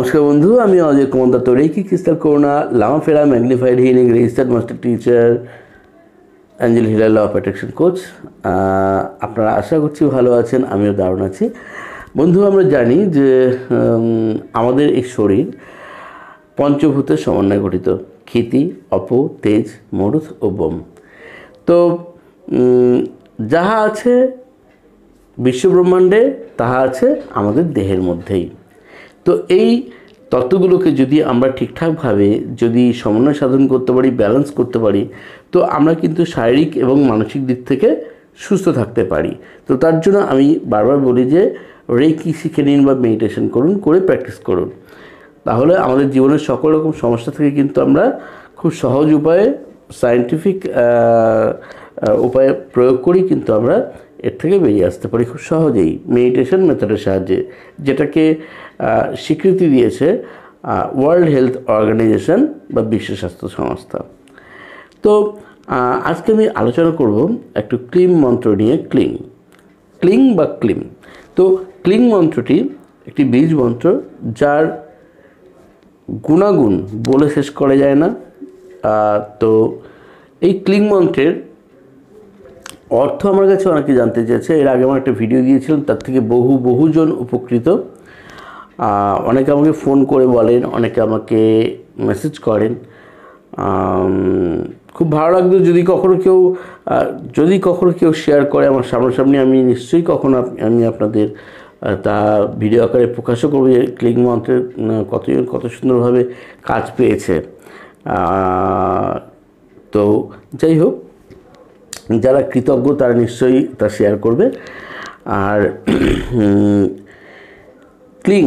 নমস্কার বন্ধু আমি Ajay Kumar Dutta reiki crystal Karuna Lama Fera magnified healing registered master teacher angel healer law of attraction coach আপনারা আশা করছি ভালো আছেন আমিও দারুণ আছি বন্ধু আমরা জানি যে আমাদের এই শরীর পঞ্চভূতের সমন্বয়ে গঠিত ক্ষিতি অপ তেজ মরুথ ও বোম তো যাহা আছে বিশ্বব্রহ্মাণ্ডে তাহা আছে আমাদের দেহের মধ্যেই তো এই তত্ত্বগুলোকে যদি আমরা ঠিকঠাকভাবে যদি সমন্বয় সাধন করতে পারি ব্যালেন্স করতে পারি তো আমরা কিন্তু শারীরিক এবং মানসিক দিক থেকে সুস্থ থাকতে পারি তো তার জন্য আমি বারবার বলি যে রেকি শিখে নিন বা মেডিটেশন করুন করে প্র্যাকটিস করুন তাহলে আমাদের জীবনের সকল রকম সমস্যা থেকে কিন্তু আমরা খুব সহজ উপায়ে সায়েন্টিফিক উপায়ে প্রয়োগ করি কিন্তু আমরা এর থেকে বেরিয়ে আসতে পারি খুব সহজেই মেডিটেশন মেথডের সাহায্যে যেটাকে স্বীকৃতি দিয়েছে ওয়ার্ল্ড হেলথ অর্গানাইজেশন বা বিশ্ব স্বাস্থ্য সংস্থা তো আজকে আমি আলোচনা করব একটু ক্লিম মন্ত্র নিয়ে ক্লিং ক্লিং বা ক্লিম তো ক্লিং মন্ত্রটি একটি বীজ মন্ত্র যার গুণাগুণ বলে শেষ করা যায় না তো এই ক্লিং মন্ত্রের অর্থ আমার কাছে অনেকে জানতে চেয়েছে এর আগে আমার একটা ভিডিও দিয়েছিলাম তার থেকে বহু বহুজন উপকৃত অনেকে আমাকে ফোন করে বলেন অনেকে আমাকে মেসেজ করেন খুব ভালো লাগতো যদি কখনো কেউ যদি কখনো কেউ শেয়ার করে আমার সামনাসামনি আমি নিশ্চয়ই কখনো আমি আপনাদের তা ভিডিও আকারে প্রকাশও করবো যে ক্লিক মন্ত্রের কতজন কত সুন্দরভাবে কাজ পেয়েছে তো যাই হোক যারা কৃতজ্ঞ তারা নিশ্চয়ই তা শেয়ার করবে আর ক্লিং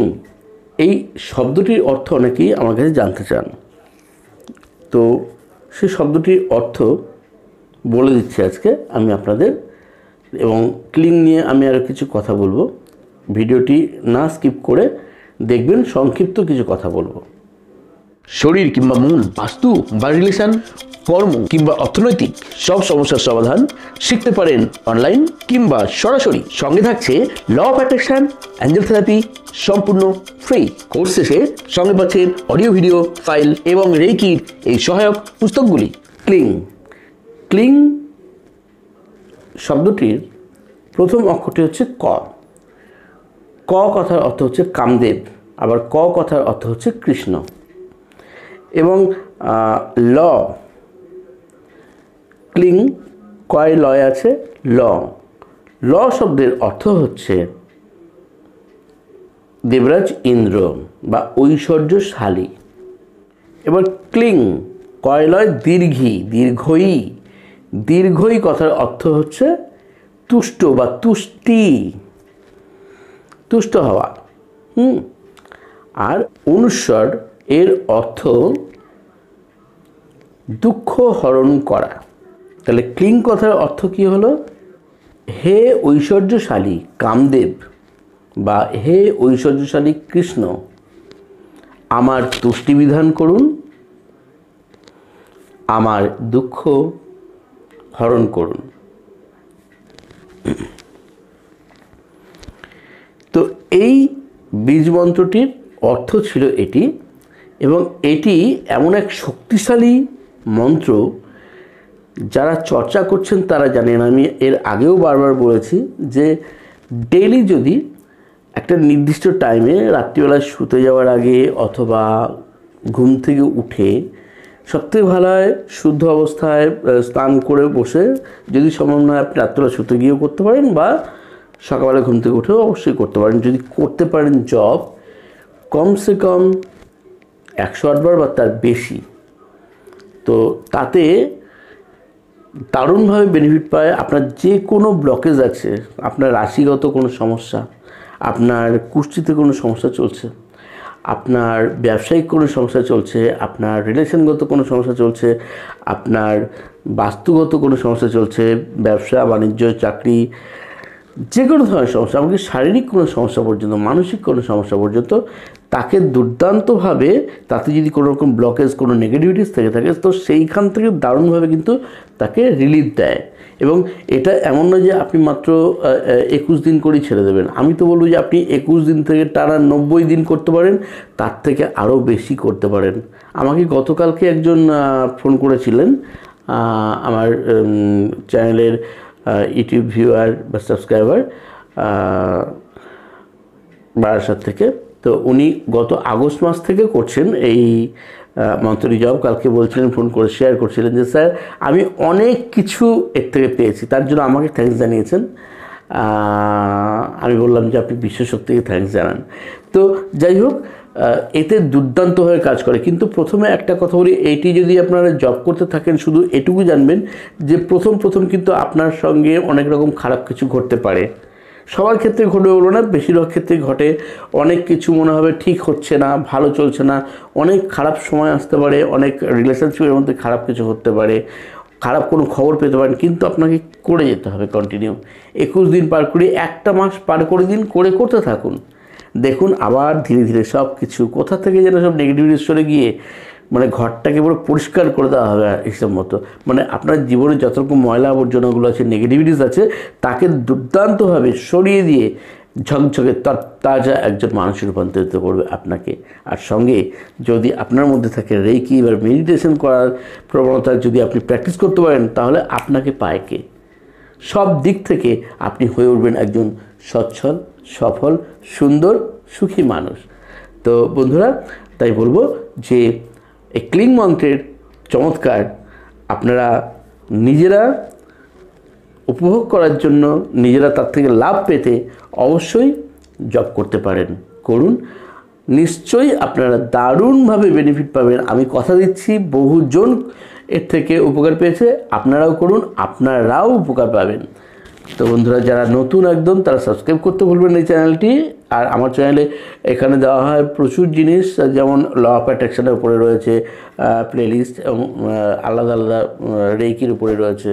এই শব্দটির অর্থ অনেকেই আমার কাছে জানতে চান তো সে শব্দটির অর্থ বলে দিচ্ছি আজকে আমি আপনাদের এবং ক্লিং নিয়ে আমি আরও কিছু কথা বলবো ভিডিওটি না স্কিপ করে দেখবেন সংক্ষিপ্ত কিছু কথা বলবো শরীর কিংবা মন বাস্তু বা রিলেশন কর্ম কিংবা অর্থনৈতিক সব সমস্যার সমাধান শিখতে পারেন অনলাইন কিংবা সরাসরি সঙ্গে থাকছে law of attraction angel therapy সম্পূর্ণ ফ্রি কোর্স শেষে সঙ্গে পাচ্ছেন অডিও ভিডিও ফাইল এবং রেকির এই সহায়ক পুস্তকগুলি ক্লিং ক্লিং শব্দটির প্রথম অক্ষরটি হচ্ছে ক ক কথার অর্থ হচ্ছে কামদেব আবার ক কথার অর্থ হচ্ছে কৃষ্ণ এবং ল ক্লিং কয় লয় আছে ল ল শব্দের অর্থ হচ্ছে দেবরাজ ইন্দ্র বা ঐশ্বর্যশালী এবার ক্লিং কয় লয় দীর্ঘি দীর্ঘই দীর্ঘই কথার অর্থ হচ্ছে তুষ্ট বা তুষ্টি তুষ্ট হওয়া হুম আর অনুস্বর এর অর্থ দুঃখ হরণ করা তাহলে ক্লিং কথার অর্থ কী হলো হে ঐশ্বর্যশালী কামদেব বা হে ঐশ্বর্যশালী কৃষ্ণ আমার তুষ্টিবিধান করুন আমার দুঃখ হরণ করুন তো এই বীজ মন্ত্রটির অর্থ ছিল এটি এবং এটি এমন এক শক্তিশালী মন্ত্র যারা চর্চা করছেন তারা জানেন আমি এর আগেও বারবার বলেছি যে ডেইলি যদি একটা নির্দিষ্ট টাইমে রাত্রিবেলায় শুতে যাওয়ার আগে অথবা ঘুম থেকে উঠে সবথেকে ভালো হয় শুদ্ধ অবস্থায় স্নান করে বসে যদি সম্ভব নয় আপনি রাত্রিবেলা শুতে গিয়েও করতে পারেন বা সকালবেলা ঘুম থেকে উঠেও অবশ্যই করতে পারেন যদি করতে পারেন জব কমসে কম একশো আটবার বা তার বেশি তো তাতে দারুণভাবে বেনিফিট পায় আপনার যে কোনো ব্লকেজ আছে আপনার রাশিগত কোনো সমস্যা আপনার কুষ্টিতে কোনো সমস্যা চলছে আপনার ব্যবসায়িক কোনো সমস্যা চলছে আপনার রিলেশনগত কোনো সমস্যা চলছে আপনার বাস্তুগত কোনো সমস্যা চলছে ব্যবসা বাণিজ্য চাকরি যে কোনো ধরনের সমস্যা এমনকি শারীরিক কোনো সমস্যা পর্যন্ত মানসিক কোনো সমস্যা পর্যন্ত তাকে দুর্দান্তভাবে তাতে যদি কোনো রকম ব্লকেজ কোনো নেগেটিভিটিস থেকে থাকে তো সেইখান থেকে দারুণভাবে কিন্তু তাকে রিলিফ দেয় এবং এটা এমন নয় যে আপনি মাত্র একুশ দিন করেই ছেড়ে দেবেন আমি তো বলবো যে আপনি একুশ দিন থেকে টানা নব্বই দিন করতে পারেন তার থেকে আরও বেশি করতে পারেন আমাকে গতকালকে একজন ফোন করেছিলেন আমার চ্যানেলের ইউটিউব ভিউয়ার বা সাবস্ক্রাইবার বারাসাত থেকে তো উনি গত আগস্ট মাস থেকে করছেন এই মন্ত্রী জব কালকে বলছিলেন ফোন করে শেয়ার করছিলেন যে স্যার আমি অনেক কিছু এর থেকে পেয়েছি তার জন্য আমাকে থ্যাংকস জানিয়েছেন আমি বললাম যে আপনি বিশ্ব শক্তিকে থ্যাংকস জানান তো যাই হোক এতে দুর্দান্ত হয়ে কাজ করে কিন্তু প্রথমে একটা কথা বলি এটি যদি আপনারা জব করতে থাকেন শুধু এটুকু জানবেন যে প্রথম প্রথম কিন্তু আপনার সঙ্গে অনেক রকম খারাপ কিছু ঘটতে পারে সবার ক্ষেত্রে ঘটবে বলো না বেশিরভাগ ক্ষেত্রে ঘটে অনেক কিছু মনে হবে ঠিক হচ্ছে না ভালো চলছে না অনেক খারাপ সময় আসতে পারে অনেক রিলেশনশিপের মধ্যে খারাপ কিছু হতে পারে খারাপ কোনো খবর পেতে পারেন কিন্তু আপনাকে করে যেতে হবে কন্টিনিউ একুশ দিন পার করে একটা মাস পার করে দিন করে করতে থাকুন দেখুন আবার ধীরে ধীরে সব কিছু কোথা থেকে যেন সব নেগেটিভিটি সরে গিয়ে মানে ঘরটাকে পুরো পরিষ্কার করে দেওয়া হবে হিসাব মতো মানে আপনার জীবনে যত রকম ময়লা আবর্জনাগুলো আছে নেগেটিভিটিস আছে তাকে দুর্দান্তভাবে সরিয়ে দিয়ে ঝকঝকে তাজা একজন মানুষ রূপান্তরিত করবে আপনাকে আর সঙ্গে যদি আপনার মধ্যে থাকে রেকি বা মেডিটেশন করার প্রবণতা যদি আপনি প্র্যাকটিস করতে পারেন তাহলে আপনাকে পায় কে সব দিক থেকে আপনি হয়ে উঠবেন একজন সচ্ছল সফল সুন্দর সুখী মানুষ তো বন্ধুরা তাই বলবো যে এই ক্লিং মন্ত্রের চমৎকার আপনারা নিজেরা উপভোগ করার জন্য নিজেরা তার থেকে লাভ পেতে অবশ্যই জব করতে পারেন করুন নিশ্চয়ই আপনারা দারুণভাবে বেনিফিট পাবেন আমি কথা দিচ্ছি বহুজন এর থেকে উপকার পেয়েছে আপনারাও করুন আপনারাও উপকার পাবেন তো বন্ধুরা যারা নতুন একদম তারা সাবস্ক্রাইব করতে ভুলবেন এই চ্যানেলটি আর আমার চ্যানেলে এখানে দেওয়া হয় প্রচুর জিনিস যেমন ল অফ অ্যাট্রাকশানের উপরে রয়েছে প্লেলিস্ট এবং আলাদা আলাদা রেকির উপরে রয়েছে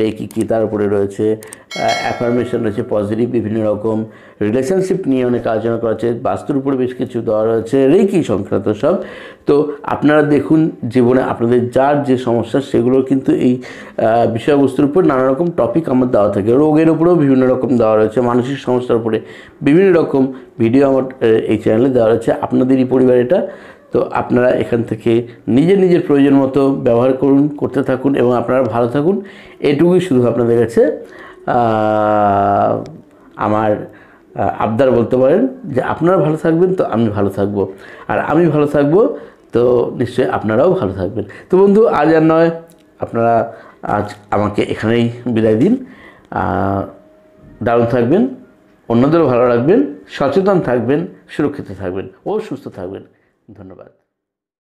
রেকি কী তার উপরে রয়েছে অ্যাফার্মেশন রয়েছে পজিটিভ বিভিন্ন রকম রিলেশনশিপ নিয়ে অনেক আলোচনা করা হচ্ছে বাস্তুর উপরে বেশ কিছু দেওয়া রয়েছে রেকি সংক্রান্ত সব তো আপনারা দেখুন জীবনে আপনাদের যার যে সমস্যা সেগুলো কিন্তু এই বিষয়বস্তুর উপর নানা রকম টপিক আমার দেওয়া থাকে রোগের উপরেও বিভিন্ন রকম দেওয়া রয়েছে মানসিক সমস্যার উপরে বিভিন্ন রকম ভিডিও আমার এই চ্যানেলে দেওয়া রয়েছে আপনাদেরই পরিবার এটা তো আপনারা এখান থেকে নিজের নিজের প্রয়োজন মতো ব্যবহার করুন করতে থাকুন এবং আপনারা ভালো থাকুন এটুকুই শুধু আপনাদের কাছে আমার আবদার বলতে পারেন যে আপনারা ভালো থাকবেন তো আমি ভালো থাকব আর আমি ভালো থাকব তো নিশ্চয়ই আপনারাও ভালো থাকবেন তো বন্ধু আজ আর নয় আপনারা আজ আমাকে এখানেই বিদায় দিন দারুণ থাকবেন অন্যদেরও ভালো রাখবেন সচেতন থাকবেন সুরক্ষিত থাকবেন ও সুস্থ থাকবেন ধন্যবাদ